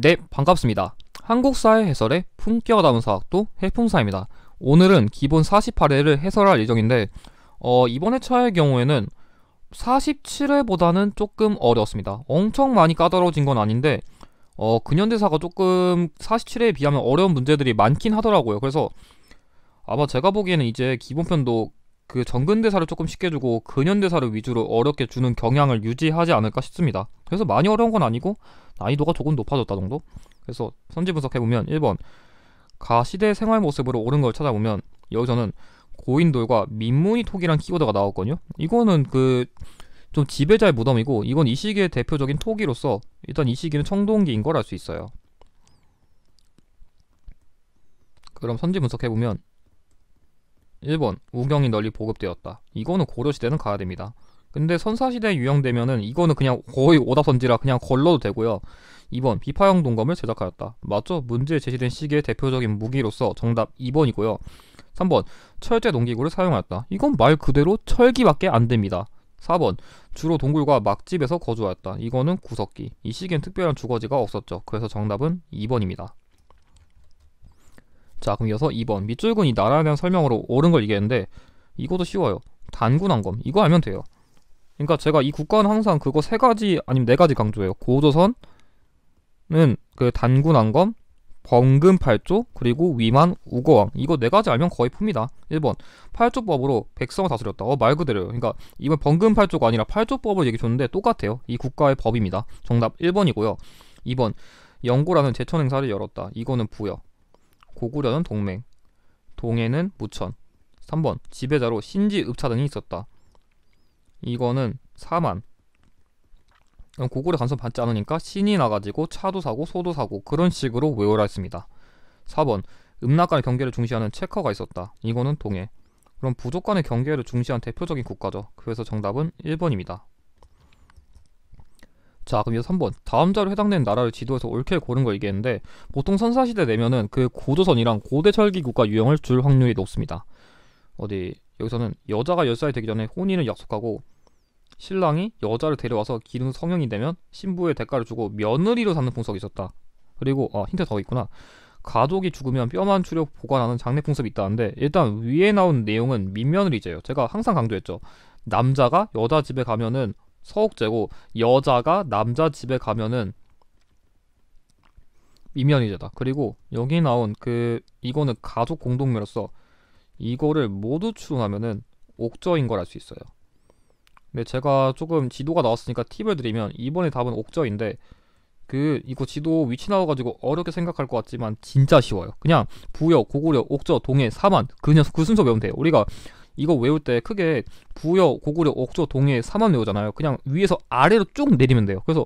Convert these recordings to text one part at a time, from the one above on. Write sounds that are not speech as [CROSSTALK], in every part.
네, 반갑습니다. 한국사회 해설의 품격 아 담은 사학도 해품사입니다. 오늘은 기본 48회를 해설할 예정인데 어, 이번 회차의 경우에는 47회보다는 조금 어려웠습니다. 엄청 많이 까다로워진 건 아닌데 어, 근현대사가 조금 47회에 비하면 어려운 문제들이 많긴 하더라고요. 그래서 아마 제가 보기에는 이제 기본편도 그 정근대사를 조금 쉽게 주고 근현대사를 위주로 어렵게 주는 경향을 유지하지 않을까 싶습니다. 그래서 많이 어려운 건 아니고 난이도가 조금 높아졌다 정도? 그래서 선지 분석해보면 1번 가 시대 생활 모습으로 옳은 걸 찾아보면 여기서는 고인돌과 민무늬 토기란 키워드가 나왔거든요. 이거는 그 좀 지배자의 무덤이고 이건 이 시기의 대표적인 토기로서 일단 이 시기는 청동기인 걸 알 수 있어요. 그럼 선지 분석해보면 1번 우경이 널리 보급되었다. 이거는 고려시대는 가야 됩니다. 근데 선사시대에 유형되면은 이거는 그냥 거의 오답선지라 그냥 걸러도 되고요. 2번 비파형 동검을 제작하였다. 맞죠? 문제에 제시된 시기의 대표적인 무기로서 정답 2번이고요. 3번 철제 농기구를 사용하였다. 이건 말 그대로 철기밖에 안 됩니다. 4번 주로 동굴과 막집에서 거주하였다. 이거는 구석기. 이 시기엔 특별한 주거지가 없었죠. 그래서 정답은 2번입니다. 자 그럼 이어서 2번 밑줄근이 나라에 대한 설명으로 옳은 걸 얘기했는데 이것도 쉬워요. 단군항검 이거 알면 돼요. 그러니까 제가 이 국가는 항상 그거 세 가지 아니면 네 가지 강조해요. 고조선은 그 단군항검, 범금 8조, 그리고 위만 우거왕 이거 네 가지 알면 거의 풉니다. 1번 8조법으로 백성을 다스렸다. 어, 말 그대로요. 그러니까 이번 범금 8조가 아니라 8조법을 얘기 해 줬는데 똑같아요. 이 국가의 법입니다. 정답 1번이고요. 2번 영고라는 제천 행사를 열었다. 이거는 부여. 고구려는 동맹, 동해는 무천. 3번 지배자로 신지 읍차등이 있었다. 이거는 사만 고구려 간섭 받지 않으니까 신이 나가지고 차도 사고 소도 사고 그런 식으로 외워라 했습니다. 4번 음락 간의 경계를 중시하는 체커가 있었다. 이거는 동해. 그럼 부족 간의 경계를 중시한 대표적인 국가죠. 그래서 정답은 1번입니다. 자 그럼 이어서 3번 다음 자로 해당되는 나라를 지도에서 옳게 고른 걸 얘기했는데 보통 선사시대 내면은그 고조선이랑 고대철기 국가 유형을 줄 확률이 높습니다. 어디 여기서는 여자가 10살이 되기 전에 혼인을 약속하고 신랑이 여자를 데려와서 기른 성형이 되면 신부의 대가를 주고 며느리로 삼는 풍속이 있었다. 그리고 아 힌트 더 있구나. 가족이 죽으면 뼈만 추려 보관하는 장례 풍습이 있다는데 일단 위에 나온 내용은 민며느리제예요. 제가 항상 강조했죠. 남자가 여자 집에 가면은 서옥제고 여자가 남자 집에 가면은 이면이제다. 그리고 여기 나온 그 이거는 가족 공동묘로서 이거를 모두 추론하면은 옥저인 걸 알 수 있어요. 근데 제가 조금 지도가 나왔으니까 팁을 드리면 이번에 답은 옥저인데 그 이거 지도 위치 나와가지고 어렵게 생각할 것 같지만 진짜 쉬워요. 그냥 부여, 고구려, 옥저, 동해, 사만 그 녀석 그 순서 외우면 돼요. 우리가 이거 외울 때 크게 부여, 고구려, 옥조, 동해, 사만 외우잖아요. 그냥 위에서 아래로 쭉 내리면 돼요. 그래서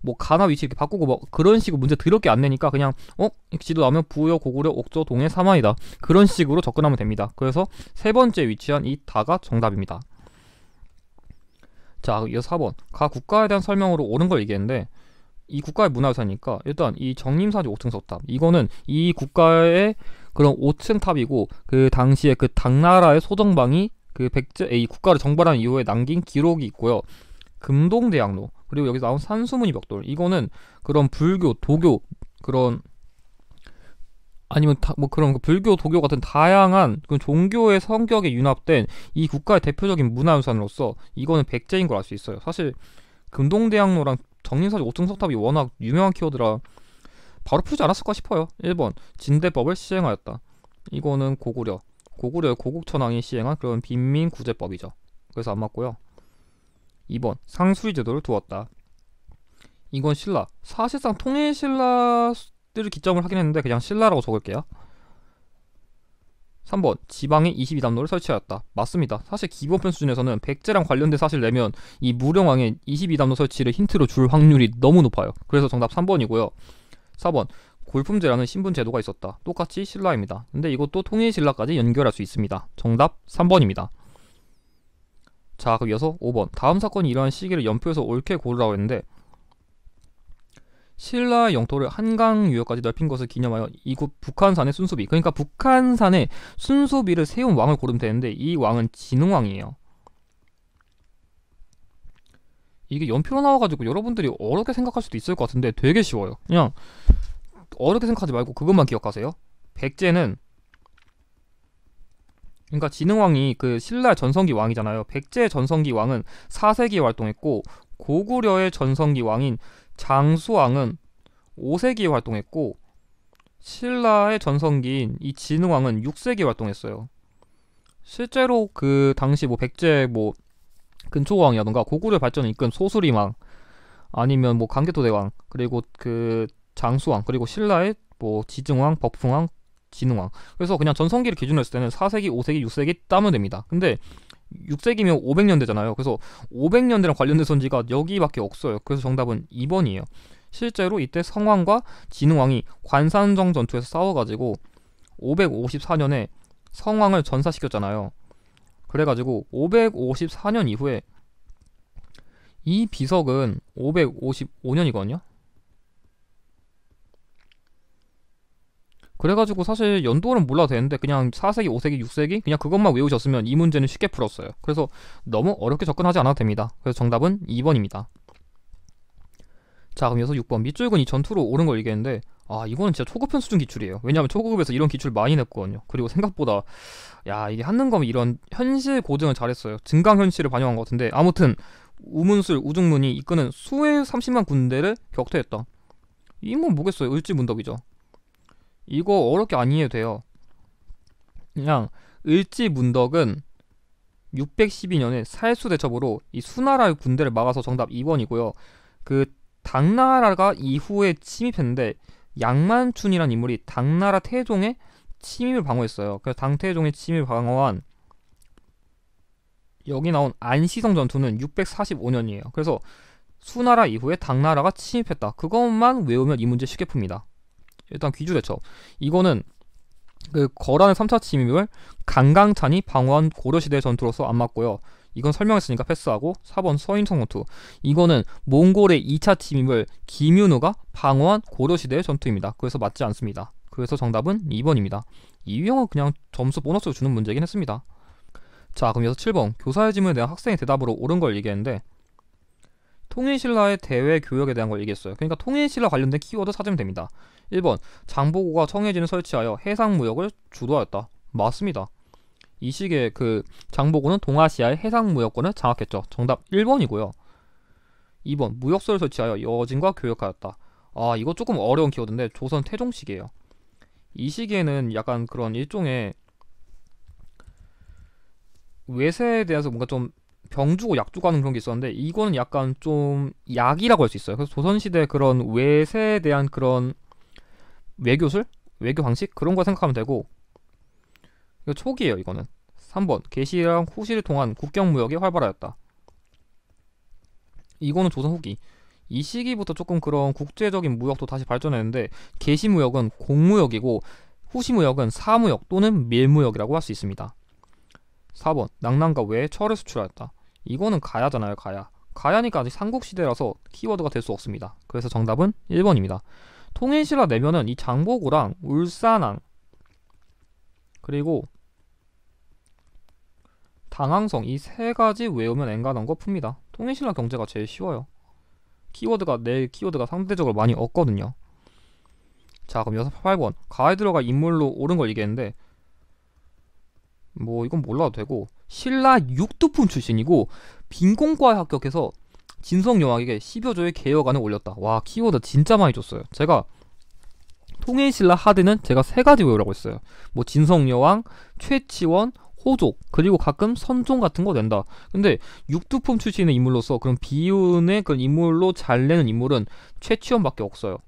뭐 가나 위치 이렇게 바꾸고 뭐 그런 식으로 문제 드럽게 안 내니까 그냥 어 지도 나오면 부여 고구려 옥조 동해 사만이다 그런 식으로 접근하면 됩니다 그래서 세 번째 위치한 이 다가 정답입니다 자 이어서 4번 각 국가에 대한 설명으로 옳은 걸 얘기했는데 이 국가의 문화유산이니까 일단 이 정림사지 5층 석탑 이거는 이 국가의 그런 5층 탑이고 그 당시에 그 당나라의 소정방이 그 백제 이 국가를 정발한 이후에 남긴 기록이 있고요. 금동대학로 그리고 여기서 나온 산수무늬 벽돌 이거는 그런 불교 도교 그런 아니면 다, 뭐 그런 그 불교 도교 같은 다양한 그 종교의 성격에 융합된 이 국가의 대표적인 문화유산으로서 이거는 백제인 걸 알 수 있어요 사실 금동대학로랑 정림사지 5층 석탑이 워낙 유명한 키워드라 바로 풀지 않았을까 싶어요. 1번 진대법을 시행하였다. 이거는 고구려, 고구려 고국천왕이 시행한 그런 빈민구제법이죠. 그래서 안 맞고요. 2번 상수리 제도를 두었다. 이건 신라. 사실상 통일 신라들을 기점을 하긴 했는데 그냥 신라라고 적을게요. 3번 지방에 22담로를 설치하였다. 맞습니다. 사실 기본편 수준에서는 백제랑 관련된 사실 내면 이 무령왕의 22담로 설치를 힌트로 줄 확률이 너무 높아요. 그래서 정답 3번이고요. 4번 골품제라는 신분 제도가 있었다. 똑같이 신라입니다. 근데 이것도 통일 신라까지 연결할 수 있습니다. 정답 3번입니다. 자, 그럼 이어서 5번. 다음 사건이 일어난 시기를 연표에서 옳게 고르라고 했는데 신라 영토를 한강 유역까지 넓힌 것을 기념하여 이곳 북한산의 순수비. 그러니까 북한산의 순수비를 세운 왕을 고르면 되는데 이 왕은 진흥왕이에요. 이게 연필로 나와가지고 여러분들이 어렵게 생각할 수도 있을 것 같은데 되게 쉬워요. 그냥 어렵게 생각하지 말고 그것만 기억하세요. 백제는 그러니까 진흥왕이 그 신라 전성기 왕이잖아요. 백제 전성기 왕은 4세기에 활동했고 고구려의 전성기 왕인 장수왕은 5세기에 활동했고 신라의 전성기인 이 진흥왕은 6세기에 활동했어요. 실제로 그 당시 뭐 백제 뭐 근초왕이라던가 고구려 발전을 이끈 소수리왕 아니면 뭐 강개토대왕 그리고 그 장수왕 그리고 신라의 뭐 지증왕, 법풍왕, 진흥왕 그래서 그냥 전성기를 기준으로 했을 때는 4세기, 5세기, 6세기 따면 됩니다. 근데 6세기면 500년대잖아요. 그래서 500년대랑 관련된 선지가 여기밖에 없어요. 그래서 정답은 2번이에요. 실제로 이때 성왕과 진흥왕이 관산정 전투에서 싸워가지고 554년에 성왕을 전사시켰잖아요. 그래가지고 554년 이후에 이 비석은 555년이거든요. 그래가지고 사실 연도는 몰라도 되는데 그냥 4세기, 5세기, 6세기 그냥 그것만 외우셨으면 이 문제는 쉽게 풀었어요. 그래서 너무 어렵게 접근하지 않아도 됩니다. 그래서 정답은 2번입니다. 자 그럼 여기서 6번 밑줄근 이 전투로 오른 걸 얘기했는데 아 이거는 진짜 초급편 수준 기출이에요. 왜냐하면 초급에서 이런 기출 많이 냈거든요. 그리고 생각보다 야 이게 한능검 이런 현실 고증을 잘했어요. 증강 현실을 반영한 것 같은데 아무튼 우문술 우중문이 이끄는 수의 30만 군대를 격퇴했다. 이건 뭐 뭐겠어요? 을지문덕이죠. 이거 어렵게 안 이해도 돼요. 그냥 을지문덕은 612년에 살수대첩으로 이 수나라의 군대를 막아서 정답 2번이고요. 그 당나라가 이후에 침입했는데 양만춘이란 인물이 당나라 태종의 침입을 방어했어요. 그래서 당태종이 침입을 방어한 여기 나온 안시성 전투는 645년이에요. 그래서 수나라 이후에 당나라가 침입했다. 그것만 외우면 이 문제 쉽게 풉니다. 일단 귀주대첩. 이거는 그 거란의 3차 침입을 강강찬이 방어한 고려시대 전투로서 안 맞고요. 이건 설명했으니까 패스하고 4번 서인성 전투. 이거는 몽골의 2차 침입을 김윤우가 방어한 고려시대의 전투입니다. 그래서 맞지 않습니다. 그래서 정답은 2번입니다. 2유형은 그냥 점수 보너스로 주는 문제긴 이 했습니다. 자 그럼 여기서 7번 교사의 질문에 대한 학생의 대답으로 옳은 걸 얘기했는데 통일신라의 대외 교역에 대한 걸 얘기했어요. 그러니까 통일신라 관련된 키워드 찾으면 됩니다. 1번 장보고가 청해진을 설치하여 해상무역을 주도하였다. 맞습니다. 이 시기에 그 장보고는 동아시아의 해상무역권을 장악했죠. 정답 1번이고요. 2번 무역소를 설치하여 여진과 교역하였다. 아 이거 조금 어려운 키워드인데 조선 태종식이에요. 이 시기에는 약간 그런 일종의 외세에 대해서 뭔가 좀 병주고 약주고 하는 그런 게 있었는데 이거는 약간 좀 약이라고 할 수 있어요. 그래서 조선시대 그런 외세에 대한 그런 외교술? 외교 방식? 그런 거 생각하면 되고 이거 초기예요 이거는 3번 개시랑 후시를 통한 국경무역이 활발하였다. 이거는 조선 후기 이 시기부터 조금 그런 국제적인 무역도 다시 발전했는데 개시무역은 공무역이고 후시무역은 사무역 또는 밀무역이라고 할 수 있습니다. 4번 낙랑가 왜 철을 수출하였다. 이거는 가야잖아요 가야. 가야니까 아직 삼국시대라서 키워드가 될 수 없습니다. 그래서 정답은 1번입니다. 통일신라 내면은 이 장보고랑 울산항 그리고 당항성 이 세 가지 외우면 엔간한 거 풉니다. 통일신라 경제가 제일 쉬워요. 키워드가 내 키워드가 상대적으로 많이 없거든요. 자 그럼 6 8번 가이드어가 인물로 오른 걸 얘기했는데 뭐 이건 몰라도 되고 신라 육두품 출신이고 빈공과에 합격해서 진성여왕에게 10여조의 개혁안을 올렸다. 와 키워드 진짜 많이 줬어요. 제가 통일신라 하드는 제가 세 가지 외우라고 했어요. 뭐 진성여왕, 최치원, 호족 그리고 가끔 선종 같은 거 된다. 근데 육두품 출신의 인물로서 그런 비운의 그런 인물로 잘 내는 인물은 최치원밖에 없어요.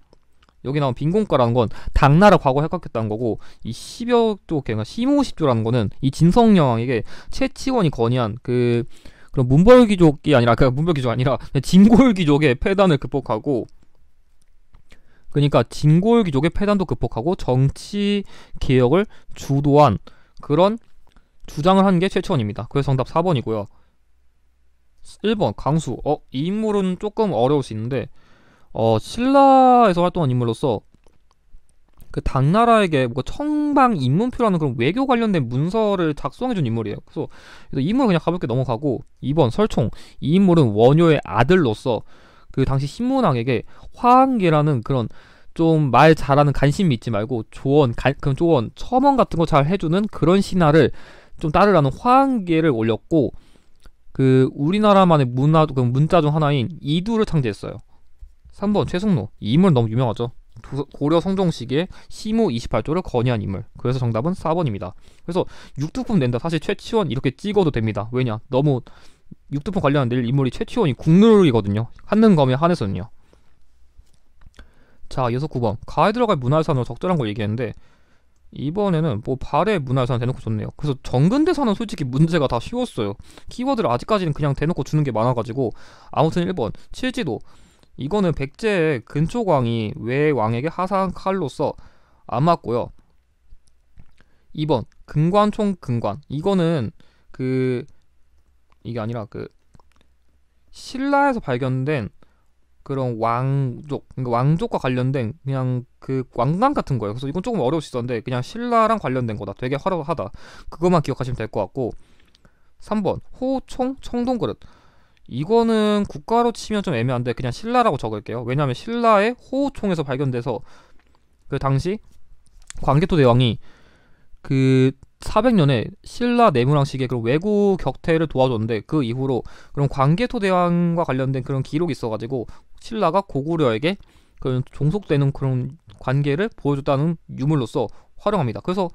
여기 나온 빈공과라는 건 당나라 과거 핵각했다는 거고 이 십여조 그러니까 십조라는 거는 이 진성여왕에게 최치원이 건의한 그 그런 문벌귀족이 아니라 그 그러니까 문벌귀족 아니라 진골귀족의 폐단을 극복하고 그러니까 진골귀족의 폐단도 극복하고 정치 개혁을 주도한 그런 주 장을 한 게 최초원입니다. 그래서 정답 4번이고요. 1번 강수. 어, 이 인물은 조금 어려울 수 있는데 어, 신라에서 활동한 인물로서 그 당나라에게 뭐 청방 인문표라는 그런 외교 관련된 문서를 작성해준 인물이에요. 그래서 인물 그냥 가볍게 넘어가고 2번 설총. 이 인물은 원효의 아들로서 그 당시 신문왕에게 화한계라는 그런 좀 말 잘하는 관심 미 있지 말고 조언, 간, 그런 조언, 처언 같은 거 잘 해주는 그런 신하를 좀 따르라는 화환계를 올렸고 그 우리나라만의 문화 그 문자 중 하나인 이두를 창제했어요. 3번 최승로 이 인물 너무 유명하죠. 고려 성종시기에 시모 28조를 건의한 인물. 그래서 정답은 4번입니다. 그래서 육두품 낸다. 사실 최치원 이렇게 찍어도 됩니다. 왜냐? 너무 육두품 관련 낼 인물이 최치원이 국룰이거든요. 한능검의한에서는요 자, 이어 9번. 가에 들어갈 문화유산으로 적절한 걸 얘기했는데 이번에는 뭐발해 문화유산 대놓고 줬네요. 그래서 정근대사는 솔직히 문제가 다 쉬웠어요. 키워드를 아직까지는 그냥 대놓고 주는 게 많아가지고 아무튼 1번 칠지도 이거는 백제의 근초광이 왜 왕에게 하사한 칼로서 안 맞고요. 2번 금관총 금관 이거는 그 이게 아니라 그 신라에서 발견된 그런 왕족, 그러니까 왕족과 관련된 그냥 그 왕관 같은 거예요. 그래서 이건 조금 어려울 수 있었는데 그냥 신라랑 관련된 거다. 되게 화려하다. 그것만 기억하시면 될 것 같고 3번 호총 청동 그릇. 이거는 국가로 치면 좀 애매한데 그냥 신라라고 적을게요. 왜냐하면 신라의 호총에서 발견돼서 그 당시 광개토 대왕이 그 400년에 신라 내무랑식의 그런 외국 격퇴를 도와줬는데 그 이후로 그런 광개토 대왕과 관련된 그런 기록이 있어가지고 신라가 고구려에게 그 종속되는 그런 관계를 보여줬다는 유물로서 활용합니다. 그래서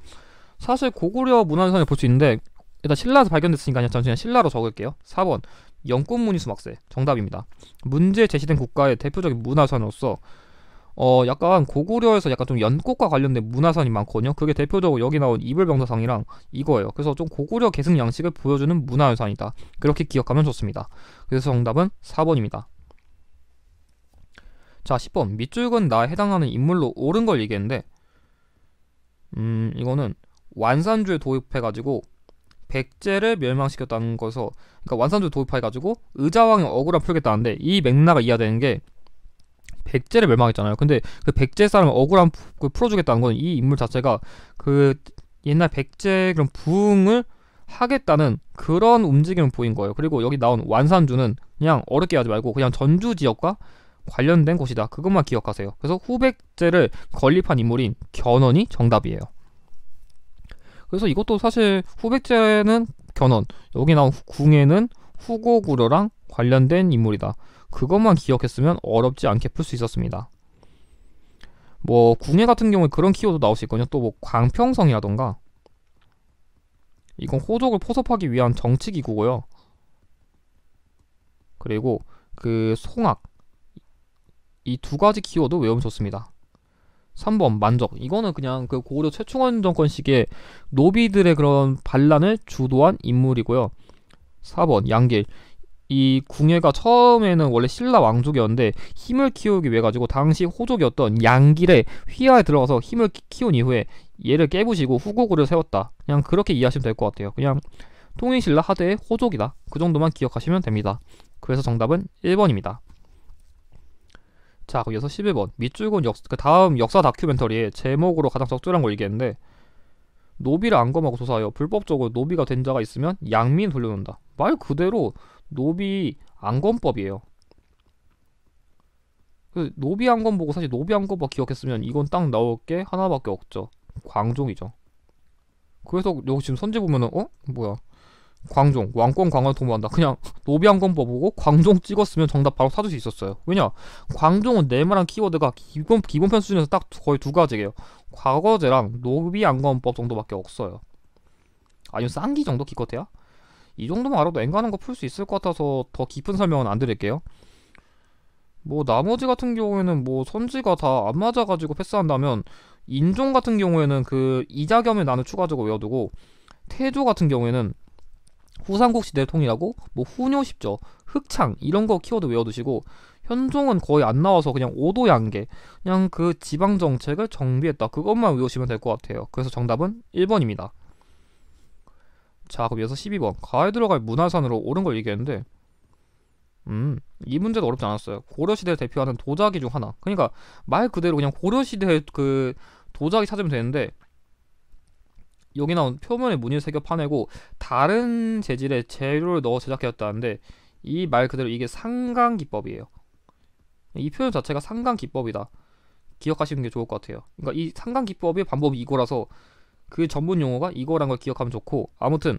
사실 고구려 문화유산을 볼 수 있는데 일단 신라에서 발견됐으니까 잠시만 신라로 적을게요. 4번 영국문이 수막세 정답입니다. 문제 제시된 국가의 대표적인 문화유산으로서 어 약간 고구려에서 약간 좀 연꽃과 관련된 문화산이 유 많거든요. 그게 대표적으로 여기 나온 이불병사상이랑 이거예요. 그래서 좀 고구려 계승 양식을 보여주는 문화유산이다. 그렇게 기억하면 좋습니다. 그래서 정답은 4번입니다. 자 10번 밑줄은 나에 해당하는 인물로 옳은 걸 얘기했는데 음 이거는 완산주에 도입해가지고 백제를 멸망시켰다는 거서 그러니까 완산주 도입해가지고 의자왕의 억울함 풀겠다는데 이 맥락을 이해되는 게 백제를 멸망했잖아요. 근데 그 백제 사람 을 억울함 풀어주겠다는 건 이 인물 자체가 그 옛날 백제 그런 부흥을 하겠다는 그런 움직임을 보인 거예요. 그리고 여기 나온 완산주는 그냥 어렵게 하지 말고 그냥 전주 지역과 관련된 곳이다. 그것만 기억하세요. 그래서 후백제를 건립한 인물인 견훤이 정답이에요. 그래서 이것도 사실 후백제는 견훤, 여기 나온 궁예는 후고구려랑 관련된 인물이다. 그것만 기억했으면 어렵지 않게 풀 수 있었습니다. 뭐 궁예 같은 경우에 그런 키워드 나올 수 있거든요. 또뭐 광평성이라던가 이건 호족을 포섭하기 위한 정치기구고요. 그리고 그 송악 이두 가지 키워드 외우면 좋습니다. 3번 만적. 이거는 그냥 그고려 최충원 정권 시기에 노비들의 그런 반란을 주도한 인물이고요. 4번 양길. 이 궁예가 처음에는 원래 신라 왕족이었는데 힘을 키우기 위해 가지고 당시 호족이었던 양길의 휘하에 들어가서 힘을 키운 이후에 얘를 깨부시고 후국으로 세웠다. 그냥 그렇게 이해하시면 될 것 같아요. 그냥 통일신라 하대의 호족이다. 그 정도만 기억하시면 됩니다. 그래서 정답은 1번입니다. 자, 그 이어서 11번. 밑줄곧 역, 그 다음 역사 다큐멘터리의 제목으로 가장 적절한 걸 얘기했는데, 노비를 안검하고 조사하여 불법적으로 노비가 된 자가 있으면 양민 돌려놓는다. 말 그대로 노비 안검법이에요. 그 노비 안검 보고 사실 노비 안검법 기억했으면 이건 딱 나올 게 하나밖에 없죠. 광종이죠. 그래서 여기 지금 선제 보면은 어 뭐야 광종, 왕권 광원 동무한다. 그냥 노비왕건 보고 광종 찍었으면 정답 바로 찾을 수 있었어요. 왜냐? 광종은 네말한 키워드가 기본, 기본편 수준에서 딱 거의 두 가지예요. 과거제랑 노비왕건법 정도밖에 없어요. 아니면 쌍기 정도 기껏해야? 이 정도만 알아도 앵간한 거 풀 수 있을 것 같아서 더 깊은 설명은 안 드릴게요. 뭐 나머지 같은 경우에는 뭐 선지가 다 안 맞아가지고 패스한다면 인종 같은 경우에는 그 이자겸의 나는 추가적으로 외워두고 태조 같은 경우에는 후삼국시 대통이라고 뭐 후뇨십조, 흑창 이런 거 키워드 외워두시고 현종은 거의 안 나와서 그냥 오도양계 그냥 그 지방 정책을 정비했다 그것만 외우시면 될 것 같아요. 그래서 정답은 1번입니다. 자 그럼 이어서 12번 가에 들어갈 문화산으로 옳은 걸 얘기했는데 음, 이 문제도 어렵지 않았어요. 고려시대를 대표하는 도자기 중 하나. 그러니까 말 그대로 그냥 고려시대의 그 도자기 찾으면 되는데 여기 나온 표면에 무늬를 새겨 파내고 다른 재질의 재료를 넣어 제작하였다는데 이 말 그대로 이게 상강 기법이에요. 이 표현 자체가 상강 기법이다. 기억하시는 게 좋을 것 같아요. 그러니까 이 상강 기법의 방법이 이거라서 그 전문 용어가 이거란 걸 기억하면 좋고 아무튼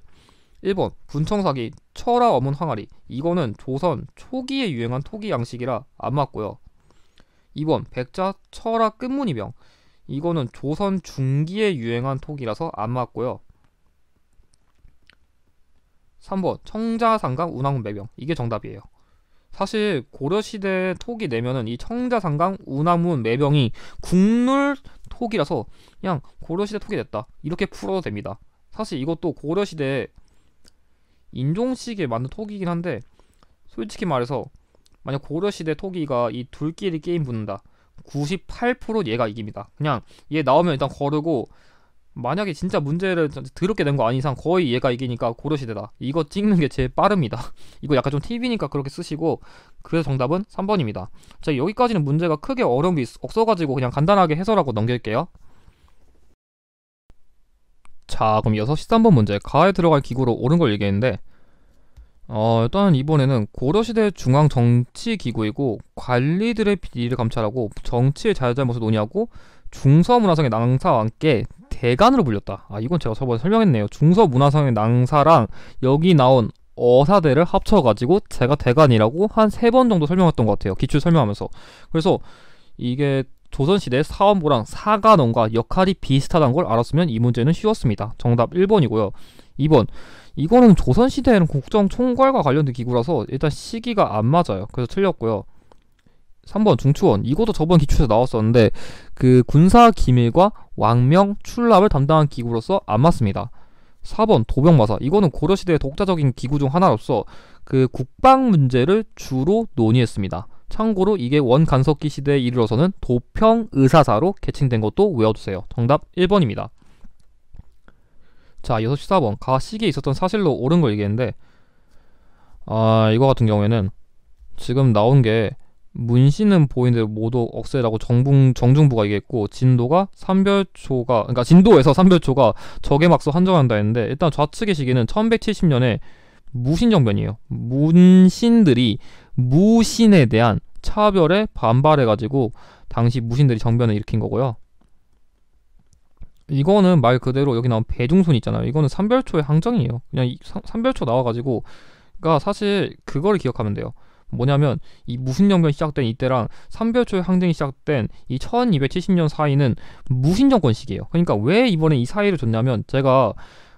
1번 분청사기 철화 어문 황아리 이거는 조선 초기에 유행한 토기 양식이라 안 맞고요. 2번 백자 철화 끝무늬병 이거는 조선 중기에 유행한 톡이라서 안 맞고요. 3번 청자상강 운항 매병 이게 정답이에요. 사실 고려시대 톡이 내면은 이 청자상강 운하문 매병이 국룰 톡이라서 그냥 고려시대 톡이 됐다 이렇게 풀어도 됩니다 사실 이것도 고려시대 인종식에 맞는 톡이긴 한데 솔직히 말해서 만약 고려시대 톡이가 이 둘끼리 게임 붙는다 98% 얘가 이깁니다. 그냥 얘 나오면 일단 거르고 만약에 진짜 문제를 드럽게 된 거 아닌 이상 거의 얘가 이기니까 고려시대다. 이거 찍는 게 제일 빠릅니다. [LAUGHS] 이거 약간 좀 팁이니까 그렇게 쓰시고 그래서 정답은 3번입니다. 자 여기까지는 문제가 크게 어려운 게 없어가지고 그냥 간단하게 해설하고 넘길게요. 자 그럼 6시 3번 문제 가에 들어갈 기구로 옳은 걸 얘기했는데 어, 일단 이번에는 고려시대 중앙 정치기구이고 관리들의 비리를 감찰하고 정치의 자유잘못을 자 논의하고 중서문화상의 낭사와 함께 대간으로 불렸다. 아 이건 제가 저번에 설명했네요. 중서문화상의 낭사랑 여기 나온 어사대를 합쳐가지고 제가 대간이라고 한 세 번 정도 설명했던 것 같아요. 기출 설명하면서. 그래서 이게 조선시대 사원부랑 사관원과 역할이 비슷하다는 걸 알았으면 이 문제는 쉬웠습니다. 정답 1번이고요. 2번 이거는 조선시대에는 국정총괄과 관련된 기구라서 일단 시기가 안 맞아요. 그래서 틀렸고요. 3번 중추원 이것도 저번 기출에서 나왔었는데 그 군사 기밀과 왕명 출납을 담당한 기구로서 안 맞습니다. 4번 도병마사 이거는 고려시대의 독자적인 기구 중 하나로서 그 국방 문제를 주로 논의했습니다. 참고로 이게 원간석기 시대에 이르러서는 도평의사사로 개칭된 것도 외워두세요. 정답 1번입니다. 자 6시 4번 가식이 있었던 사실로 옳은 걸 얘기했는데 아 이거 같은 경우에는 지금 나온 게 문신은 보인 대로 모두 억세라고 정붕, 정중부가 얘기했고 진도가 삼별초가 그러니까 진도에서 삼별초가 적의 막수 한정한다 했는데 일단 좌측의 시기는 1170년에 무신정변이에요. 문신들이 무신에 대한 차별에 반발해가지고 당시 무신들이 정변을 일으킨 거고요. 이거는 말 그대로 여기 나온 배중손 있잖아요. 이거는 삼별초의 항정이에요. 그냥 이, 삼, 삼별초 나와가지고 그러니까 사실 그거를 기억하면 돼요. 뭐냐면 이 무신정권이 시작된 이때랑 삼별초의 항쟁이 시작된 이 1270년 사이는 무신정권 시기예요. 그러니까 왜 이번에 이 사이를 줬냐면 제가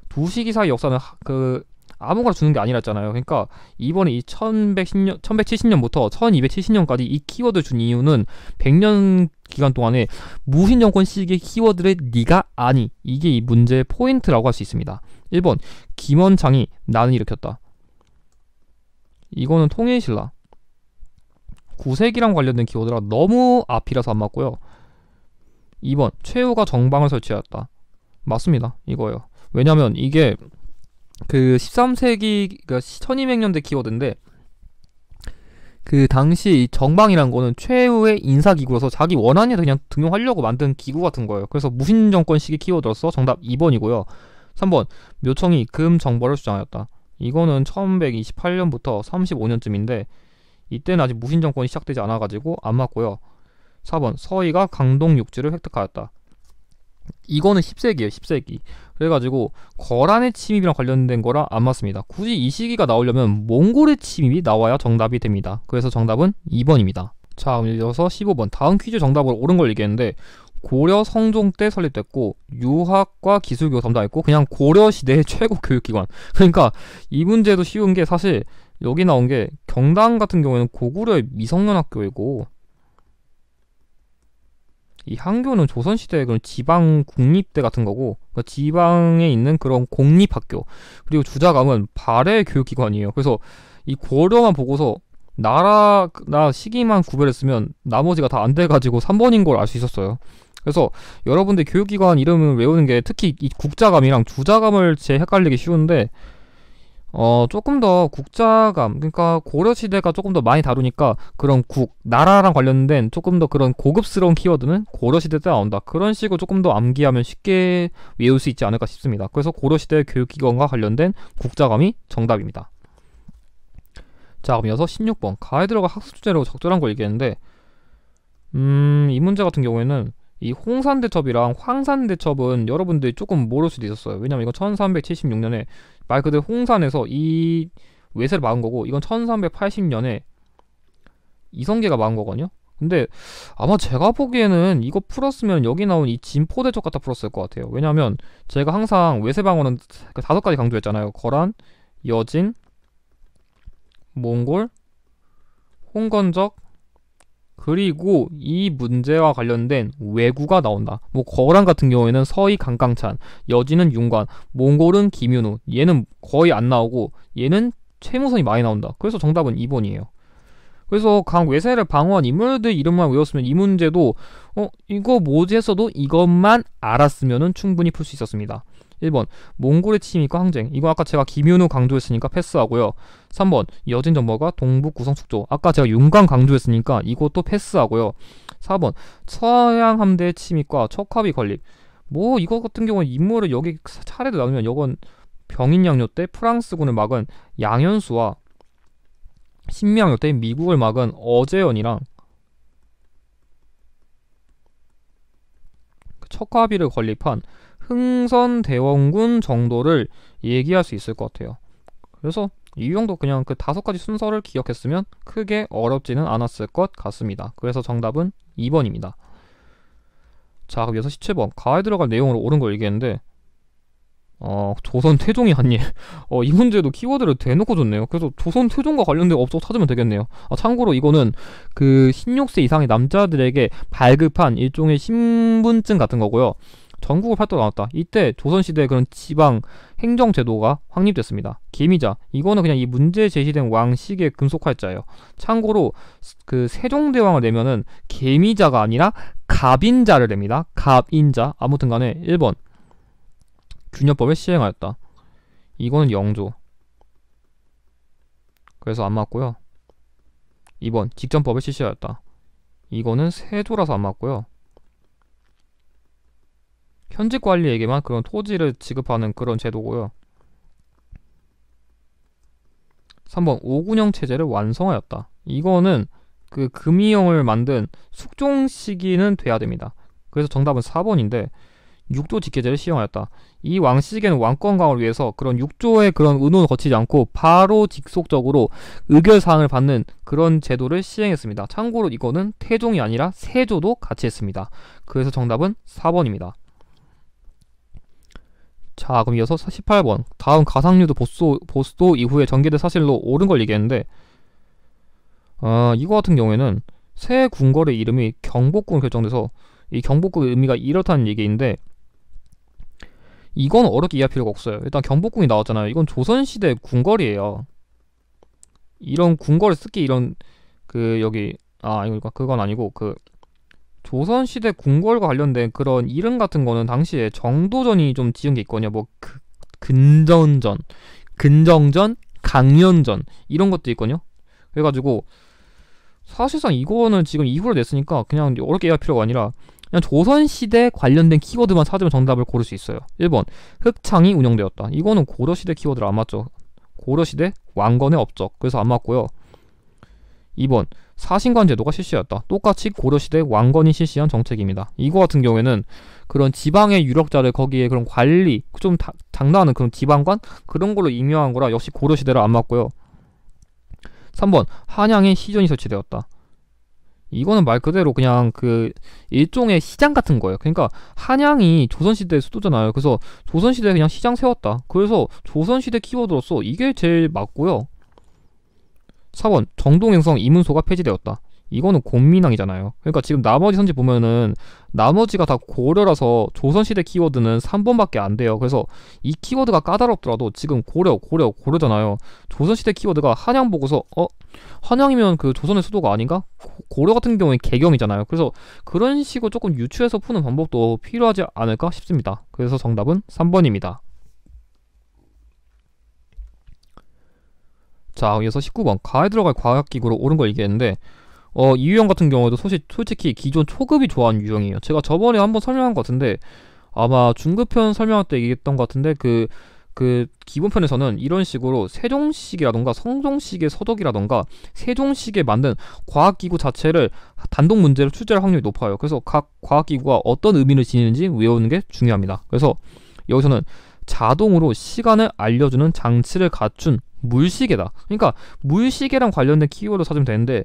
두 시기 사이 역사는 그 아무거나 주는 게 아니랬잖아요. 그러니까 이번에 이 1110년, 1170년부터 1270년까지 이 키워드 를준 이유는 100년 기간 동안에 무신 정권 시기의 키워드를 네가 아니 이게 이 문제의 포인트라고 할 수 있습니다. 1번 김원창이 나는 일으켰다. 이거는 통일신라. 구세기랑 관련된 키워드라 너무 앞이라서 안 맞고요. 2번 최후가 정방을 설치하였다. 맞습니다. 이거예요. 왜냐면 이게 그 13세기 그러니까 1200년대 키워드인데 그 당시 정방이란 거는 최후의 인사기구로서 자기 원한에 그냥 등용하려고 만든 기구 같은 거예요. 그래서 무신정권 시기 키워드로서 정답 2번이고요. 3번 묘청이 금 정벌을 주장하였다. 이거는 1128년부터 35년쯤인데 이때는 아직 무신정권이 시작되지 않아가지고 안 맞고요. 4번 서희가 강동 육지를 획득하였다. 이거는 10세기예요, 10세기. 그래가지고 거란의 침입이랑 관련된 거라 안 맞습니다. 굳이 이 시기가 나오려면 몽골의 침입이 나와야 정답이 됩니다. 그래서 정답은 2번입니다. 자, 이어서 15번. 다음 퀴즈 정답으로 옳은 걸 얘기했는데 고려 성종 때 설립됐고 유학과 기술교 담당했고 그냥 고려 시대의 [LAUGHS] 최고 교육기관. 그러니까 이 문제도 쉬운 게 사실 여기 나온 게 경당 같은 경우에는 고구려의 미성년 학교이고 이 항교는 조선시대의 그런 지방 국립대 같은 거고 그러니까 지방에 있는 그런 공립학교 그리고 주자감은 발해 교육기관이에요. 그래서 이 고려만 보고서 나라나 시기만 구별했으면 나머지가 다 안 돼가지고 3번인 걸 알 수 있었어요. 그래서 여러분들 교육기관 이름을 외우는 게 특히 이 국자감이랑 주자감을 제 헷갈리기 쉬운데 어, 조금 더 국자감, 그러니까 고려시대가 조금 더 많이 다루니까 그런 국, 나라랑 관련된 조금 더 그런 고급스러운 키워드는 고려시대 때 나온다. 그런 식으로 조금 더 암기하면 쉽게 외울 수 있지 않을까 싶습니다. 그래서 고려시대 교육기관과 관련된 국자감이 정답입니다. 자, 그럼 이어서 16번. 가에 들어가 학습 주제로 적절한 걸 얘기했는데, 음, 이 문제 같은 경우에는 이 홍산대첩이랑 황산대첩은 여러분들이 조금 모를 수도 있었어요. 왜냐면 이거 1376년에 말 그대로 홍산에서 이 외세를 막은 거고 이건 1380년에 이성계가 막은 거거든요. 근데 아마 제가 보기에는 이거 풀었으면 여기 나온 이진포대첩 갖다 풀었을 것 같아요. 왜냐면 제가 항상 외세방어는 그 다섯 가지 강조했잖아요. 거란, 여진, 몽골, 홍건적, 그리고 이 문제와 관련된 외구가 나온다. 뭐 거란 같은 경우에는 서희 강강찬, 여지는 윤관, 몽골은 김윤우. 얘는 거의 안 나오고 얘는 최무선이 많이 나온다. 그래서 정답은 2번이에요. 그래서 강 외세를 방어한 인물들 이름만 외웠으면 이 문제도 어 이거 뭐지 했어도 이것만 알았으면 충분히 풀 수 있었습니다. 1번 몽골의 침입 꽝쟁 이건 아까 제가 김윤우 강조했으니까 패스하고요 3번 여진 정보가 동북 구성 축조 아까 제가 윤강 강조했으니까 이것도 패스하고요 4번 서양 함대 침입과 척합이 건립 뭐 이거 같은 경우는 임무를 여기 차례로 나누면 이건 병인양요 때 프랑스군을 막은 양현수와 신명요 때 미국을 막은 어재현이랑 척화비를 건립한 흥선 대원군 정도를 얘기할 수 있을 것 같아요. 그래서 이 정도 그냥 그 다섯 가지 순서를 기억했으면 크게 어렵지는 않았을 것 같습니다. 그래서 정답은 2번입니다. 자, 그럼 여기서 17번. 가에 들어갈 내용으로 옳은 걸 얘기했는데, 어, 조선 태종이 한 일. [LAUGHS] 어, 이 문제도 키워드를 대놓고 줬네요. 그래서 조선 태종과 관련된 업소 찾으면 되겠네요. 아, 참고로 이거는 그 16세 이상의 남자들에게 발급한 일종의 신분증 같은 거고요. 전국을 팔도로 나왔다 이때 조선시대 그런 지방 행정제도가 확립됐습니다. 기미자 이거는 그냥 이 문제 제시된 왕식의 금속활자예요. 참고로 그 세종대왕을 내면은 개미자가 아니라 갑인자를 냅니다. 갑인자 아무튼간에 1번 균열법을 시행하였다. 이거는 영조. 그래서 안 맞고요. 2번 직전법을 실시하였다. 이거는 세조라서 안 맞고요. 현지 관리에게만 그런 토지를 지급하는 그런 제도고요. 3번 오군형 체제를 완성하였다. 이거는 그 금이형을 만든 숙종 시기는 돼야 됩니다. 그래서 정답은 4번인데 육조 직계제를 시행하였다. 이 왕씨에게는 왕권 강화를 위해서 그런 육조의 그런 의논을 거치지 않고 바로 직속적으로 의결사항을 받는 그런 제도를 시행했습니다. 참고로 이거는 태종이 아니라 세조도 같이 했습니다. 그래서 정답은 4번입니다. 자 그럼 이어서 4 8번 다음 가상류도 보스도, 보스도 이후에 전개된 사실로 옳은 걸 얘기했는데 어, 이거 같은 경우에는 새 궁궐의 이름이 경복궁 결정돼서 이 경복궁의 의미가 이렇다는 얘기인데 이건 어렵게 이해할 필요가 없어요 일단 경복궁이 나왔잖아요 이건 조선시대 궁궐이에요 이런 궁궐을 쓰기 이런 그 여기 아 이거 그건 아니고 그 조선시대 궁궐과 관련된 그런 이름 같은 거는 당시에 정도전이 좀 지은 게 있거든요. 뭐 그, 근전전, 근정전, 강연전 이런 것도 있거든요. 그래가지고 사실상 이거는 지금 이후로 냈으니까 그냥 어렵게 얘기할 필요가 아니라 그냥 조선시대 관련된 키워드만 찾으면 정답을 고를 수 있어요. 1번 흑창이 운영되었다. 이거는 고려시대 키워드를 안 맞죠. 고려시대 왕건의 업적. 그래서 안 맞고요. 2번 사신관 제도가 실시였다. 똑같이 고려시대 왕건이 실시한 정책입니다. 이거 같은 경우에는 그런 지방의 유력자를 거기에 그런 관리, 좀 다, 당난하는 그런 지방관? 그런 걸로 임명한 거라 역시 고려시대를 안 맞고요. 3번, 한양에 시전이 설치되었다. 이거는 말 그대로 그냥 그 일종의 시장 같은 거예요. 그러니까 한양이 조선시대 의 수도잖아요. 그래서 조선시대에 그냥 시장 세웠다. 그래서 조선시대 키워드로서 이게 제일 맞고요. 4번 정동행성 이문소가 폐지되었다. 이거는 공민왕이잖아요. 그러니까 지금 나머지 선지 보면은 나머지가 다 고려라서 조선시대 키워드는 3번밖에 안 돼요. 그래서 이 키워드가 까다롭더라도 지금 고려, 고려, 고려잖아요. 조선시대 키워드가 한양 보고서 어? 한양이면 그 조선의 수도가 아닌가? 고려 같은 경우에 개경이잖아요. 그래서 그런 식으로 조금 유추해서 푸는 방법도 필요하지 않을까 싶습니다. 그래서 정답은 3번입니다. 아홉에서 19번 가에 들어갈 과학기구로 오른 걸 얘기했는데 어, 이 유형 같은 경우에도 소시, 솔직히 기존 초급이 좋아하는 유형이에요. 제가 저번에 한번 설명한 것 같은데 아마 중급편 설명할 때 얘기했던 것 같은데 그, 그 기본편에서는 이런 식으로 세종식이라던가 성종식의 서독이라던가 세종식에 만든 과학기구 자체를 단독 문제로 출제할 확률이 높아요. 그래서 각 과학기구가 어떤 의미를 지니는지 외우는 게 중요합니다. 그래서 여기서는 자동으로 시간을 알려주는 장치를 갖춘 물시계다. 그러니까 물시계랑 관련된 키워드 찾으면 되는데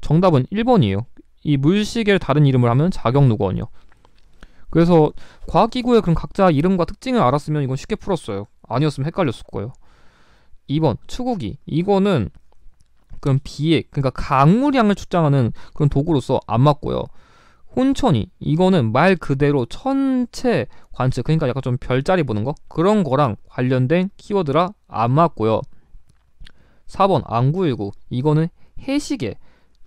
정답은 1번이에요. 이 물시계를 다른 이름을 하면 자격누건이요. 구 그래서 과학기구의 그럼 각자 이름과 특징을 알았으면 이건 쉽게 풀었어요. 아니었으면 헷갈렸을 거예요. 2번 추구기 이거는 그럼 비액 그러니까 강물량을 측정하는 그런 도구로서 안 맞고요. 혼천이 이거는 말 그대로 천체 관측 그러니까 약간 좀 별자리 보는 거 그런 거랑 관련된 키워드라 안 맞고요. 4번 안구일구 이거는 해시계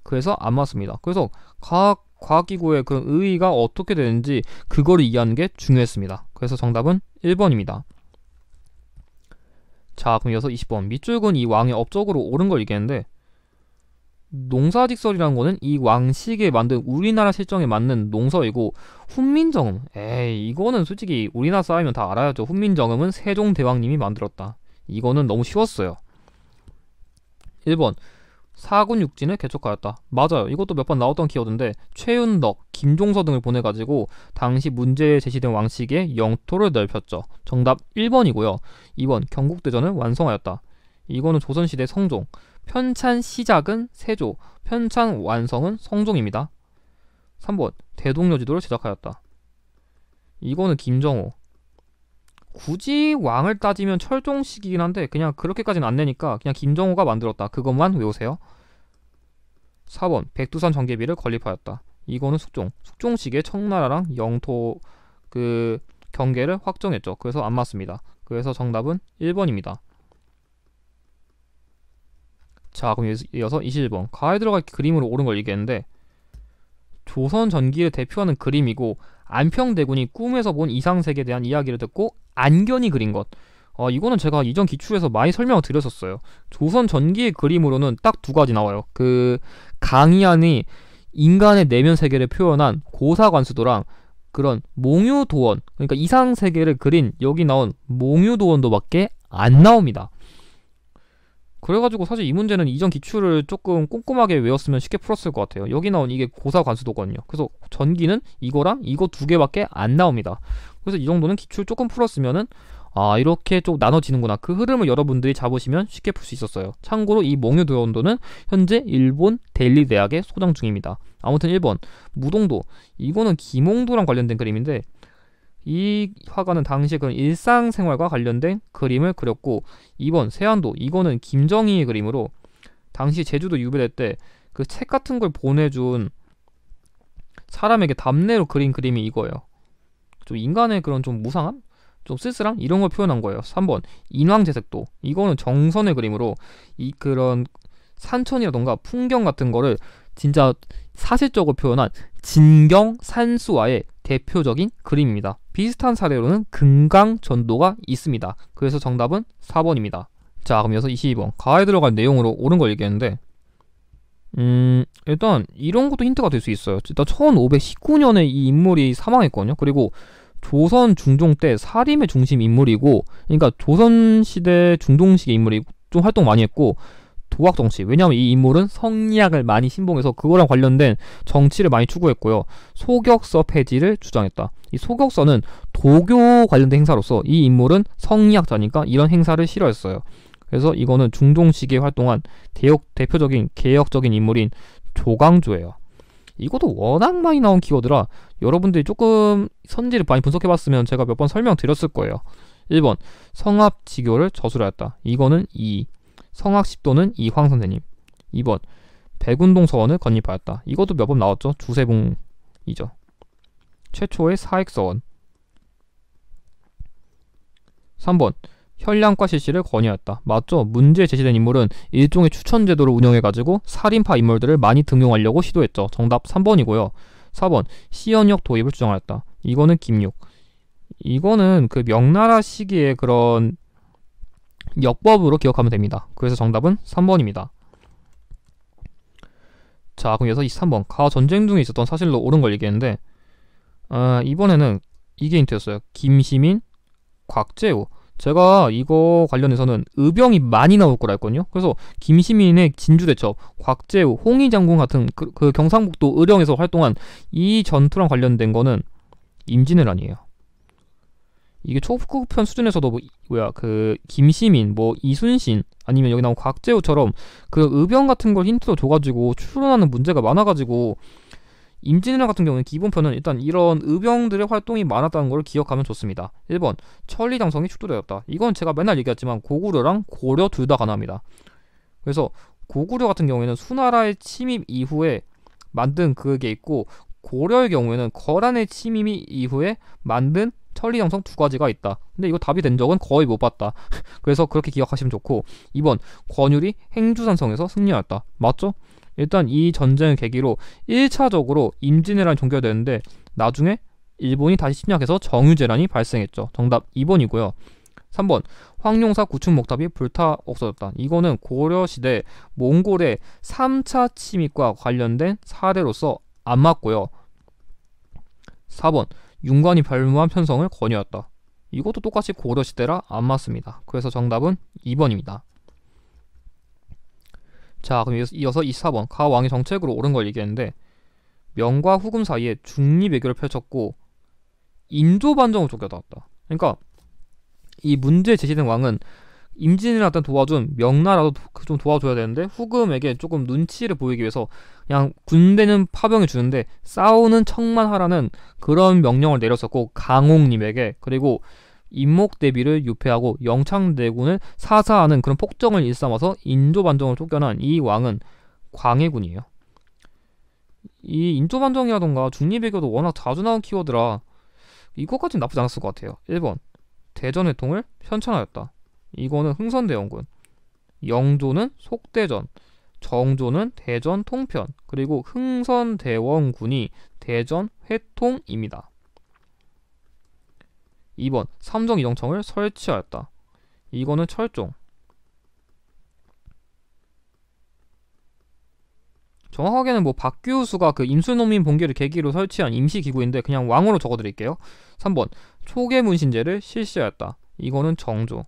그래서 안 맞습니다. 그래서 과학 과학기구의 그 의의가 어떻게 되는지 그걸 이해하는 게 중요했습니다. 그래서 정답은 1번입니다. 자 그럼 이어서 20번 밑줄근이 왕의 업적으로 옳은 걸 얘기했는데 농사직설이라는 거는 이 왕식에 만든 우리나라 실정에 맞는 농서이고 훈민정음 에이 이거는 솔직히 우리나라 사람이면 다 알아야죠 훈민정음은 세종대왕님이 만들었다 이거는 너무 쉬웠어요 1번 사군 육진을 개척하였다. 맞아요. 이것도 몇 번 나왔던 키워드인데 최윤덕, 김종서 등을 보내가지고 당시 문제에 제시된 왕식의 영토를 넓혔죠. 정답 1번이고요. 2번 경국대전을 완성하였다. 이거는 조선시대 성종. 편찬 시작은 세조, 편찬 완성은 성종입니다. 3번 대동여지도를 제작하였다. 이거는 김정호. 굳이 왕을 따지면 철종식이긴 한데 그냥 그렇게까지는 안 내니까 그냥 김정호가 만들었다. 그것만 외우세요. 4번 백두산 정계비를 건립하였다. 이거는 숙종. 숙종식의 청나라랑 영토 그 경계를 확정했죠. 그래서 안 맞습니다. 그래서 정답은 1번입니다. 자 그럼 이어서 21번 가에 들어갈 그림으로 옳은 걸 얘기했는데 조선 전기를 대표하는 그림이고 안평대군이 꿈에서 본 이상세계에 대한 이야기를 듣고 안견이 그린 것. 어, 이거는 제가 이전 기출에서 많이 설명을 드렸었어요. 조선 전기의 그림으로는 딱 두 가지 나와요. 그강의안이 인간의 내면 세계를 표현한 고사관수도랑 그런 몽유도원, 그러니까 이상 세계를 그린 여기 나온 몽유도원도밖에 안 나옵니다. 그래가지고 사실 이 문제는 이전 기출을 조금 꼼꼼하게 외웠으면 쉽게 풀었을 것 같아요. 여기 나온 이게 고사 관수도거든요. 그래서 전기는 이거랑 이거 두 개밖에 안 나옵니다. 그래서 이 정도는 기출 조금 풀었으면은 아 이렇게 좀 나눠지는구나 그 흐름을 여러분들이 잡으시면 쉽게 풀 수 있었어요 참고로 이 몽유 도연도는 현재 일본 델리 대학에 소장 중입니다 아무튼 1번 무동도 이거는 김홍도랑 관련된 그림인데 이 화가는 당시 그 일상생활과 관련된 그림을 그렸고 2번 세안도 이거는 김정희의 그림으로 당시 제주도 유배될 때 그 책 같은 걸 보내준 사람에게 답례로 그린 그림이 이거예요. 좀 인간의 그런 좀 무상함? 좀 쓸쓸함? 이런 걸 표현한 거예요. 3번 인왕제색도 이거는 정선의 그림으로 이 그런 산천이라던가 풍경 같은 거를 진짜 사실적으로 표현한 진경 산수화의 대표적인 그림입니다. 비슷한 사례로는 금강전도가 있습니다. 그래서 정답은 4번입니다. 자 그럼 여기서 22번 가에 들어갈 내용으로 옳은 걸 얘기했는데 음 일단 이런 것도 힌트가 될 수 있어요. 일단 1519년에 이 인물이 사망했거든요. 그리고 조선 중종 때 사림의 중심 인물이고 그러니까 조선 시대 중동식의 인물이 좀 활동 많이 했고 도학 정치. 왜냐하면 이 인물은 성리학을 많이 신봉해서 그거랑 관련된 정치를 많이 추구했고요. 소격서 폐지를 주장했다. 이 소격서는 도교 관련된 행사로서 이 인물은 성리학자니까 이런 행사를 싫어했어요. 그래서 이거는 중종 시기에 활동한 대역, 대표적인 개혁적인 인물인 조광조예요. 이것도 워낙 많이 나온 키워드라 여러분들이 조금 선지를 많이 분석해봤으면 제가 몇 번 설명드렸을 거예요. 1번 성합지교를 저술하였다. 이거는 2. 성학식도는 이황 선생님. 2번 백운동 서원을 건립하였다. 이것도 몇 번 나왔죠. 주세봉이죠. 최초의 사익 서원. 3번 현량과 실시를 권유했다. 맞죠? 문제에 제시된 인물은 일종의 추천 제도를 운영해가지고 살인파 인물들을 많이 등용하려고 시도했죠. 정답 3번이고요. 4번 시연역 도입을 주장하였다. 이거는 김육. 이거는 그 명나라 시기에 그런 역법으로 기억하면 됩니다. 그래서 정답은 3번입니다. 자, 그럼 여기서 23번. 가 전쟁 중에 있었던 사실로 옳은 걸 얘기했는데 아, 이번에는 이게 힌트였어요. 김시민, 곽재우. 제가 이거 관련해서는 의병이 많이 나올 거라 했거든요. 그래서 김시민의 진주대첩, 곽재우, 홍의장군 같은 그, 그 경상북도 의령에서 활동한 이 전투랑 관련된 거는 임진왜란이에요. 이게 초급편 수준에서도 뭐, 뭐야 그 김시민 뭐 이순신 아니면 여기 나온 곽재우처럼 그 의병 같은 걸 힌트로 줘가지고 출론하는 문제가 많아가지고 임진왜란 같은 경우는 기본편은 일단 이런 의병들의 활동이 많았다는 걸 기억하면 좋습니다. 1번 천리장성이 축소되었다. 이건 제가 맨날 얘기했지만 고구려랑 고려 둘 다 가능합니다. 그래서 고구려 같은 경우에는 수나라의 침입 이후에 만든 그게 있고 고려의 경우에는 거란의 침입 이후에 만든 천리 형성 두 가지가 있다. 근데 이거 답이 된 적은 거의 못 봤다. [LAUGHS] 그래서 그렇게 기억하시면 좋고 2번 권율이 행주산성에서 승리하였다. 맞죠? 일단 이 전쟁을 계기로 1차적으로 임진왜란이 종결되는데 나중에 일본이 다시 침략해서 정유재란이 발생했죠. 정답 2번이고요. 3번 황룡사 구축 목탑이 불타 없어졌다. 이거는 고려시대 몽골의 3차 침입과 관련된 사례로서 안 맞고요. 4번 윤관이 발무한 편성을 권유했다. 이것도 똑같이 고려시대라 안 맞습니다. 그래서 정답은 2번입니다. 자, 그럼 이어서 24번 가왕이 정책으로 옳은 걸 얘기했는데 명과 후금 사이에 중립외교를 펼쳤고 인조 반정을 쫓겨다왔다 그러니까 이 문제에 제시된 왕은 임진이란 일단 도와준 명나라도 그 좀 도와줘야 되는데 후금에게 조금 눈치를 보이기 위해서 그냥 군대는 파병해 주는데 싸우는 척만 하라는 그런 명령을 내렸었고 강홍님에게 그리고 임목 대비를 유폐하고 영창 대군을 사사하는 그런 폭정을 일삼아서 인조 반정을 쫓겨난 이 왕은 광해군이에요. 이 인조 반정이라던가 중립외교도 워낙 자주 나온 키워드라 이것까진 나쁘지 않았을 것 같아요. 1번 대전의 통을 편찬하였다 이거는 흥선대원군, 영조는 속대전, 정조는 대전 통편, 그리고 흥선대원군이 대전 회통입니다. 2번 삼정이정청을 설치하였다. 이거는 철종. 정확하게는 뭐 박규수가 그 임술농민 봉계를 계기로 설치한 임시기구인데 그냥 왕으로 적어드릴게요. 3번 초계문신제를 실시하였다. 이거는 정조.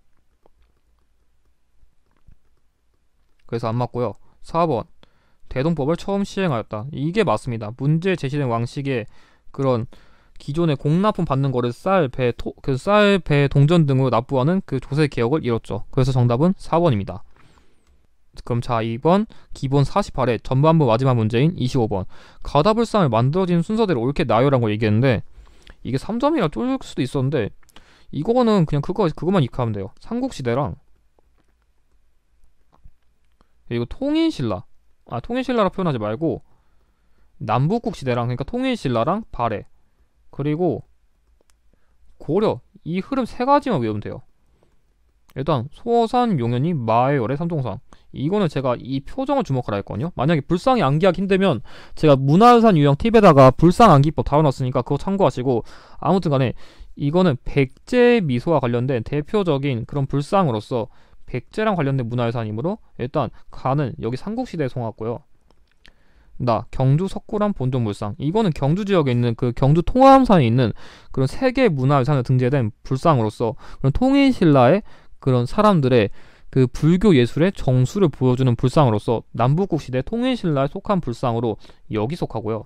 그래서 안 맞고요. 4번 대동법을 처음 시행하였다. 이게 맞습니다. 문제 제시된 왕식의 그런 기존의 공납품 받는 거를 쌀, 배, 토, 그 쌀, 배, 동전 등으로 납부하는 그 조세 개혁을 이뤘죠. 그래서 정답은 4번입니다. 그럼 자 2번 기본 48회 전반부 마지막 문제인 25번 가다불상을 만들어진 순서대로 옳게 나열한거 얘기했는데 이게 3점이라 쫄릴 수도 있었는데 이거는 그냥 그거 그것만 익하면 돼요. 삼국시대랑 그리고 통일신라 아 통일신라라 표현하지 말고 남북국 시대랑 그러니까 통일신라랑 발해 그리고 고려 이 흐름 세 가지만 외우면 돼요 일단 소산 용연이 마해열의 삼동상 이거는 제가 이 표정을 주목하라 했거든요 만약에 불상이 암기하기 힘들면 제가 문화유산 유형 팁에다가 불상 암기법 다뤄놨으니까 그거 참고하시고 아무튼 간에 이거는 백제 미소와 관련된 대표적인 그런 불상으로서 백제랑 관련된 문화유산이므로 일단 가는 여기 삼국시대에 송하고요. 나 경주 석굴암 본존불상 이거는 경주 지역에 있는 그 경주 통화암산에 있는 그런 세계 문화유산에 등재된 불상으로서 그런 통일신라의 그런 사람들의 그 불교 예술의 정수를 보여주는 불상으로서 남북국 시대 통일신라에 속한 불상으로 여기 속하고요.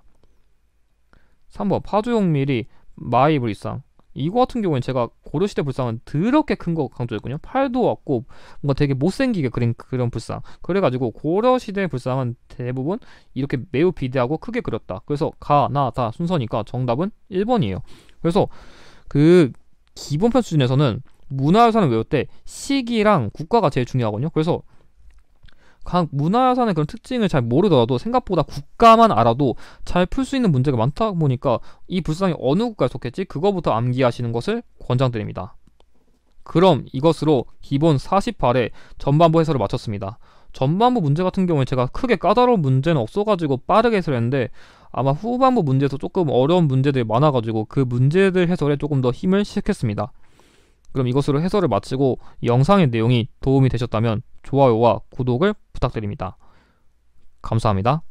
3번 파주용밀이 마이불상 이거 같은 경우에는 제가 고려시대 불상은 더럽게 큰 거 강조했군요. 팔도 없고 뭔가 되게 못생기게 그린 그런 불상. 그래가지고 고려시대 불상은 대부분 이렇게 매우 비대하고 크게 그렸다. 그래서 가, 나, 다 순서니까 정답은 1번이에요. 그래서 그 기본편 수준에서는 문화유산을 외울 때 시기랑 국가가 제일 중요하거든요. 그래서 각 문화유산의 그런 특징을 잘 모르더라도 생각보다 국가만 알아도 잘 풀 수 있는 문제가 많다 보니까 이 불상이 어느 국가에 속했지 그거부터 암기하시는 것을 권장드립니다. 그럼 이것으로 기본 48회 전반부 해설을 마쳤습니다. 전반부 문제 같은 경우에 제가 크게 까다로운 문제는 없어가지고 빠르게 해설했는데 아마 후반부 문제에서 조금 어려운 문제들이 많아가지고 그 문제들 해설에 조금 더 힘을 실겠습니다. 그럼 이것으로 해설을 마치고 영상의 내용이 도움이 되셨다면 좋아요와 구독을 부탁드립니다. 감사합니다.